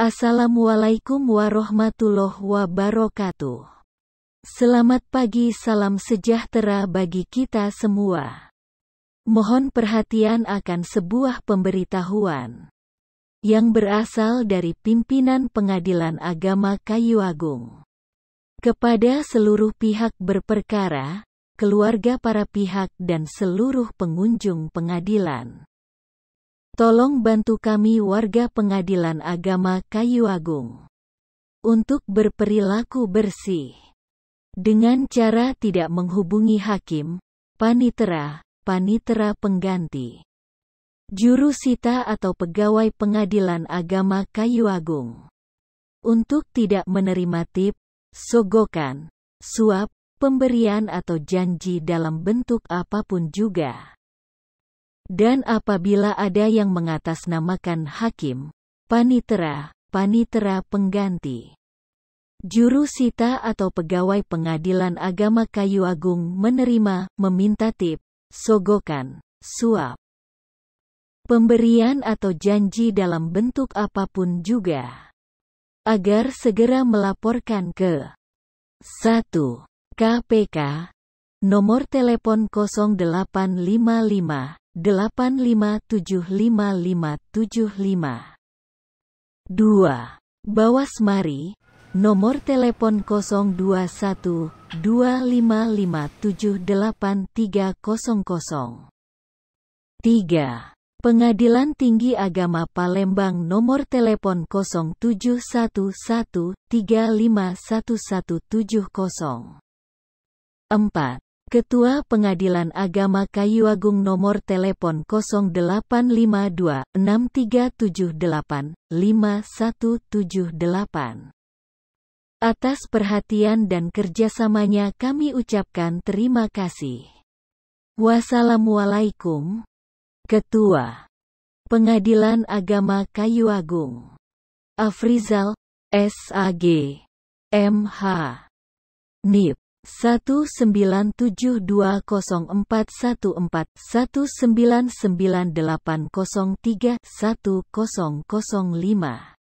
Assalamualaikum warahmatullahi wabarakatuh. Selamat pagi, salam sejahtera bagi kita semua. Mohon perhatian akan sebuah pemberitahuan yang berasal dari pimpinan Pengadilan Agama Kayu Agung kepada seluruh pihak berperkara, keluarga para pihak dan seluruh pengunjung pengadilan. Tolong bantu kami warga pengadilan agama Kayu Agung untuk berperilaku bersih. Dengan cara tidak menghubungi hakim, panitera, panitera pengganti, juru sita atau pegawai pengadilan agama Kayu Agung. Untuk tidak menerima tip, sogokan, suap, pemberian atau janji dalam bentuk apapun juga. Dan apabila ada yang mengatasnamakan hakim, panitera, panitera pengganti, juru sita atau pegawai pengadilan agama kayu agung menerima, meminta tip, sogokan, suap, pemberian atau janji dalam bentuk apapun juga, agar segera melaporkan ke 1. KPK, nomor telepon 0855 85755575. 2. Bawasmari, nomor telepon 021 25578300. 3. Pengadilan Tinggi Agama Palembang nomor telepon 0711351170. 4. Ketua Pengadilan Agama Kayu Agung nomor telepon 0852 6378 Atas perhatian dan kerjasamanya kami ucapkan terima kasih. Wassalamualaikum. Ketua Pengadilan Agama Kayu Agung. Afrizal, SAG, MH. NIP. 19720414 199803 lima